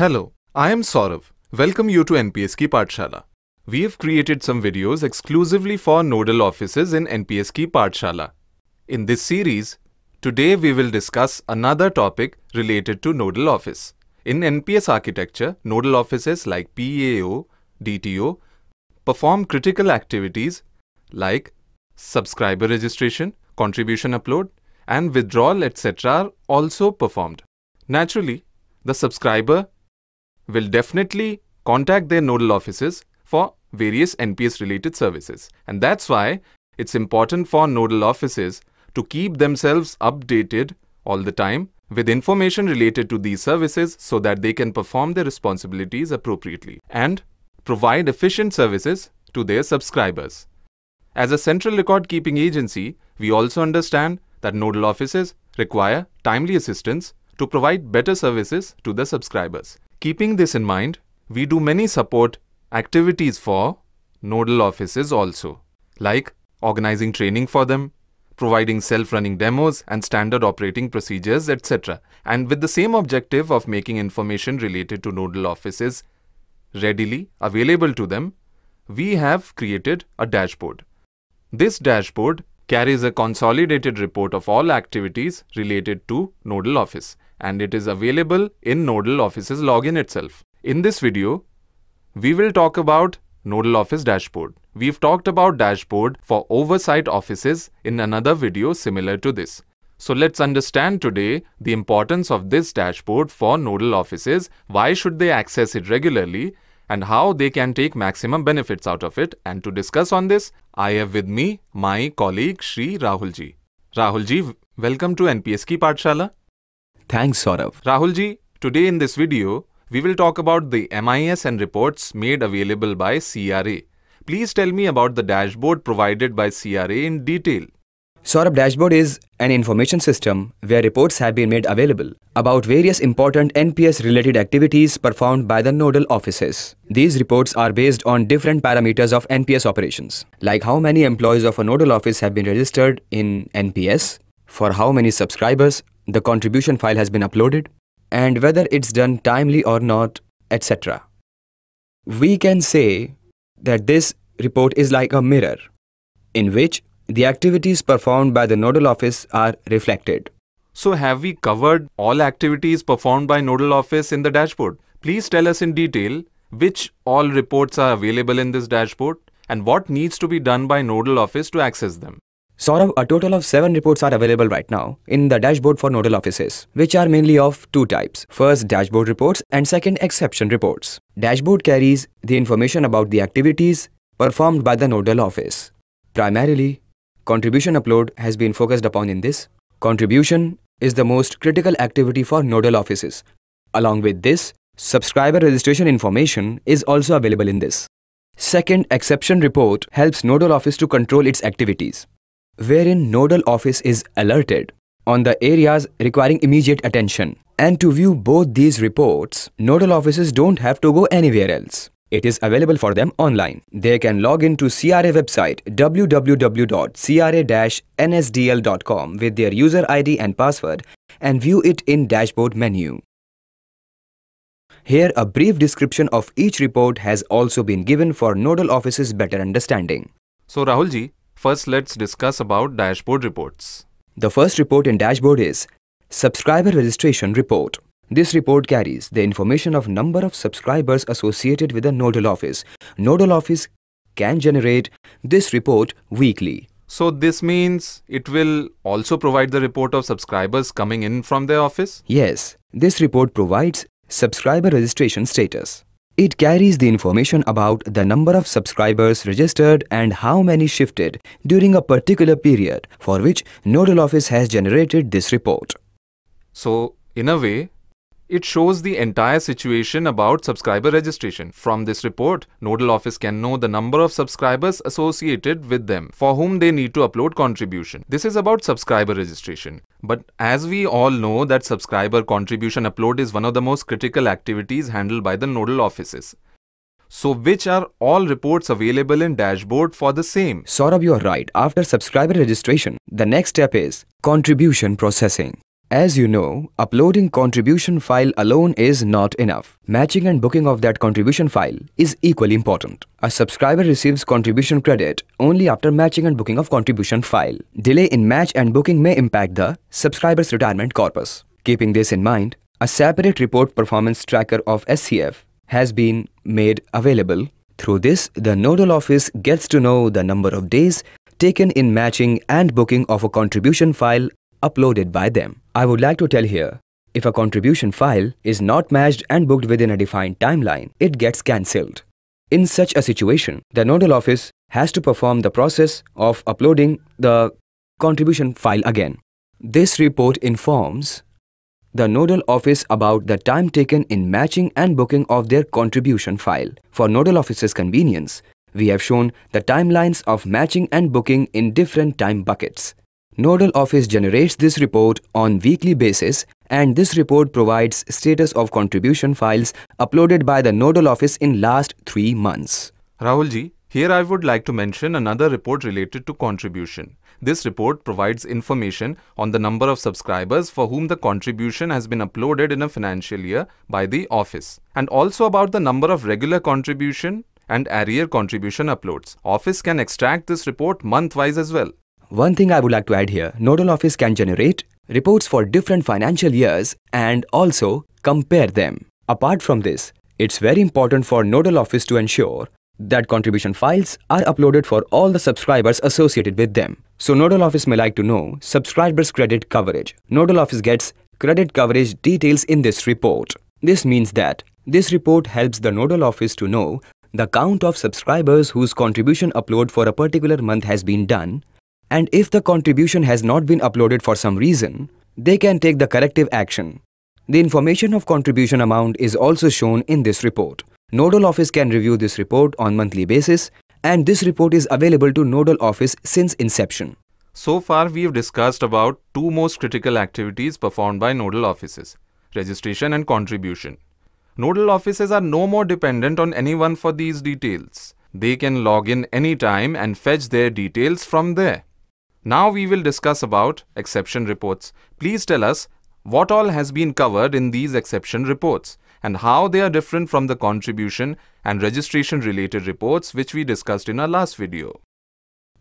Hello, I am Saurav. Welcome you to NPS Ki Partshala. We have created some videos exclusively for nodal offices in NPS Ki Partshala. In this series, today we will discuss another topic related to nodal office. In NPS architecture, nodal offices like PAO, DTO perform critical activities like subscriber registration, contribution upload, and withdrawal etc. are also performed. Naturally, the subscriber will definitely contact their nodal offices for various NPS related services. And that's why it's important for nodal offices to keep themselves updated all the time with information related to these services so that they can perform their responsibilities appropriately and provide efficient services to their subscribers. As a central record keeping agency, we also understand that nodal offices require timely assistance to provide better services to the subscribers. Keeping this in mind, we do many support activities for nodal offices also, like organizing training for them, providing self-running demos and standard operating procedures, etc. And with the same objective of making information related to nodal offices readily available to them, we have created a dashboard. This dashboard carries a consolidated report of all activities related to nodal office and it is available in Nodal Office's login itself. In this video, we will talk about Nodal Office Dashboard. We've talked about dashboard for oversight offices in another video similar to this. So let's understand today the importance of this dashboard for nodal offices, why should they access it regularly, and how they can take maximum benefits out of it. And to discuss on this, I have with me my colleague Sri Rahulji. Rahulji, welcome to NPS Ki Partshala. Thanks, Saurav. Rahul ji, today in this video, we will talk about the MIS and reports made available by CRA. Please tell me about the dashboard provided by CRA in detail. Saurabh Dashboard is an information system where reports have been made available about various important NPS related activities performed by the nodal offices. These reports are based on different parameters of NPS operations, like how many employees of a nodal office have been registered in NPS, for how many subscribers the contribution file has been uploaded, and whether it's done timely or not, etc. We can say that this report is like a mirror, in which the activities performed by the nodal office are reflected. So have we covered all activities performed by nodal office in the dashboard? Please tell us in detail which all reports are available in this dashboard and what needs to be done by nodal office to access them. Saurabh, a total of 7 reports are available right now in the dashboard for nodal offices, which are mainly of two types. First, dashboard reports and second, exception reports. Dashboard carries the information about the activities performed by the nodal office. Primarily, contribution upload has been focused upon in this. Contribution is the most critical activity for nodal offices. Along with this, subscriber registration information is also available in this. Second, exception report helps nodal office to control its activities wherein nodal office is alerted on the areas requiring immediate attention. And to view both these reports, nodal offices don't have to go anywhere else. It is available for them online. They can log in to CRA website www.cra-nsdl.com with their user ID and password and view it in dashboard menu. Here a brief description of each report has also been given for nodal offices better understanding. So Rahul ji, First, let's discuss about dashboard reports. The first report in dashboard is Subscriber Registration Report. This report carries the information of number of subscribers associated with the nodal office. Nodal office can generate this report weekly. So this means it will also provide the report of subscribers coming in from their office? Yes. This report provides subscriber registration status. It carries the information about the number of subscribers registered and how many shifted during a particular period for which nodal office has generated this report. So, in a way, it shows the entire situation about subscriber registration. From this report, nodal office can know the number of subscribers associated with them for whom they need to upload contribution. This is about subscriber registration. But as we all know that subscriber contribution upload is one of the most critical activities handled by the nodal offices. So which are all reports available in dashboard for the same? Saurabh, you are right. After subscriber registration, the next step is contribution processing. As you know, uploading contribution file alone is not enough. Matching and booking of that contribution file is equally important. A subscriber receives contribution credit only after matching and booking of contribution file. Delay in match and booking may impact the subscriber's retirement corpus. Keeping this in mind, a separate report performance tracker of SCF has been made available. Through this, the nodal office gets to know the number of days taken in matching and booking of a contribution file uploaded by them. I would like to tell here, if a contribution file is not matched and booked within a defined timeline, it gets cancelled. In such a situation, the nodal office has to perform the process of uploading the contribution file again. This report informs the nodal office about the time taken in matching and booking of their contribution file. For nodal office's convenience, we have shown the timelines of matching and booking in different time buckets. Nodal office generates this report on weekly basis and this report provides status of contribution files uploaded by the nodal office in last 3 months. Rahul ji, here I would like to mention another report related to contribution. This report provides information on the number of subscribers for whom the contribution has been uploaded in a financial year by the office and also about the number of regular contribution and arrear contribution uploads. Office can extract this report month-wise as well one thing I would like to add here, nodal office can generate reports for different financial years and also compare them. Apart from this, it's very important for nodal office to ensure that contribution files are uploaded for all the subscribers associated with them. So nodal office may like to know subscribers credit coverage. Nodal office gets credit coverage details in this report. This means that this report helps the nodal office to know the count of subscribers whose contribution upload for a particular month has been done and if the contribution has not been uploaded for some reason, they can take the corrective action. The information of contribution amount is also shown in this report. Nodal office can review this report on monthly basis and this report is available to nodal office since inception. So far we've discussed about two most critical activities performed by nodal offices, registration and contribution. Nodal offices are no more dependent on anyone for these details. They can log in anytime and fetch their details from there. Now we will discuss about exception reports. Please tell us what all has been covered in these exception reports and how they are different from the contribution and registration related reports which we discussed in our last video.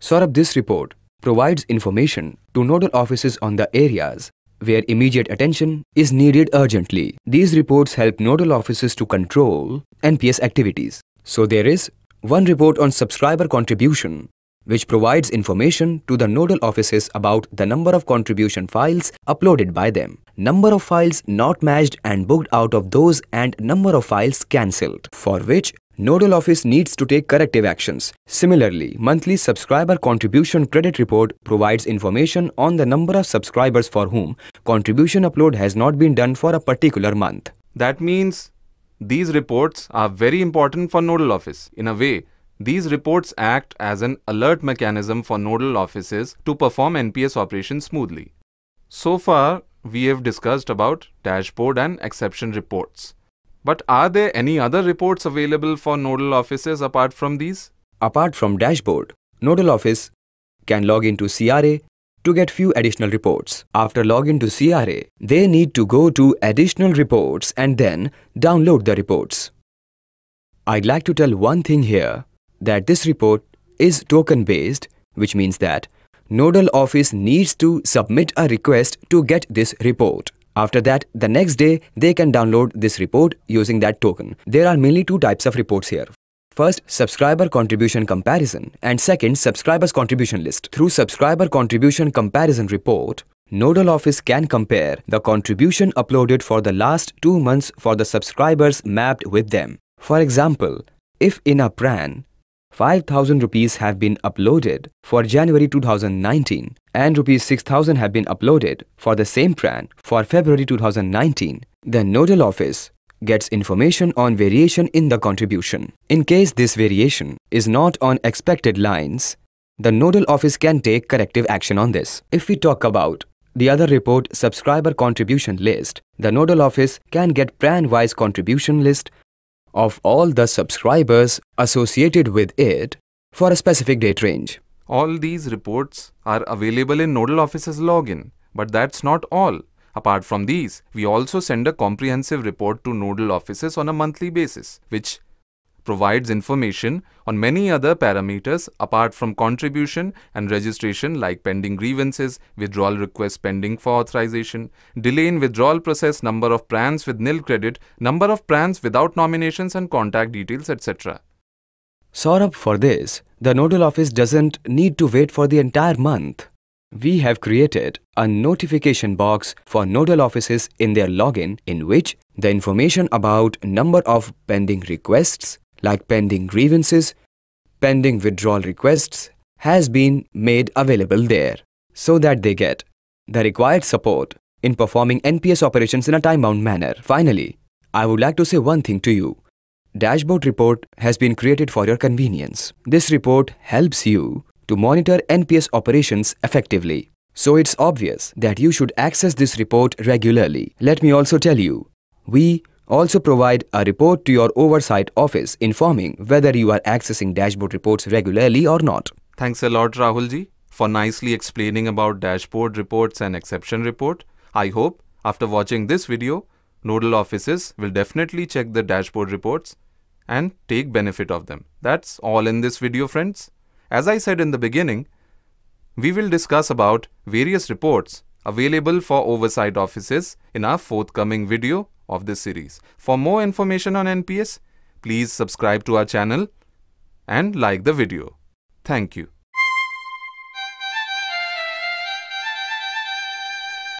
Saurabh, this report provides information to nodal offices on the areas where immediate attention is needed urgently. These reports help nodal offices to control NPS activities. So there is one report on subscriber contribution which provides information to the nodal offices about the number of contribution files uploaded by them, number of files not matched and booked out of those and number of files cancelled, for which nodal office needs to take corrective actions. Similarly, monthly subscriber contribution credit report provides information on the number of subscribers for whom contribution upload has not been done for a particular month. That means these reports are very important for nodal office in a way these reports act as an alert mechanism for nodal offices to perform NPS operations smoothly. So far, we have discussed about dashboard and exception reports. But are there any other reports available for nodal offices apart from these? Apart from dashboard, nodal office can log into CRA to get few additional reports. After login to CRA, they need to go to additional reports and then download the reports. I'd like to tell one thing here that this report is token based, which means that nodal office needs to submit a request to get this report. After that, the next day, they can download this report using that token. There are mainly two types of reports here. First, subscriber contribution comparison and second, subscribers contribution list. Through subscriber contribution comparison report, Nodal office can compare the contribution uploaded for the last two months for the subscribers mapped with them. For example, if in a plan, 5000 rupees have been uploaded for January 2019 and rupees 6000 have been uploaded for the same plan for February 2019, the nodal office gets information on variation in the contribution. In case this variation is not on expected lines, the nodal office can take corrective action on this. If we talk about the other report subscriber contribution list, the nodal office can get plan-wise contribution list of all the subscribers associated with it for a specific date range. All these reports are available in nodal office's login, but that's not all. Apart from these, we also send a comprehensive report to nodal offices on a monthly basis, which provides information on many other parameters apart from contribution and registration like pending grievances, withdrawal requests pending for authorization, delay in withdrawal process, number of plans with nil credit, number of plans without nominations and contact details etc. Saurabh, for this, the nodal office doesn't need to wait for the entire month. We have created a notification box for nodal offices in their login in which the information about number of pending requests, like pending grievances, pending withdrawal requests, has been made available there so that they get the required support in performing NPS operations in a time-bound manner. Finally, I would like to say one thing to you. Dashboard report has been created for your convenience. This report helps you to monitor NPS operations effectively. So it's obvious that you should access this report regularly. Let me also tell you, we also provide a report to your oversight office informing whether you are accessing dashboard reports regularly or not. Thanks a lot Rahulji for nicely explaining about dashboard reports and exception report. I hope after watching this video, nodal offices will definitely check the dashboard reports and take benefit of them. That's all in this video friends. As I said in the beginning, we will discuss about various reports available for oversight offices in our forthcoming video of this series. For more information on NPS, please subscribe to our channel and like the video. Thank you.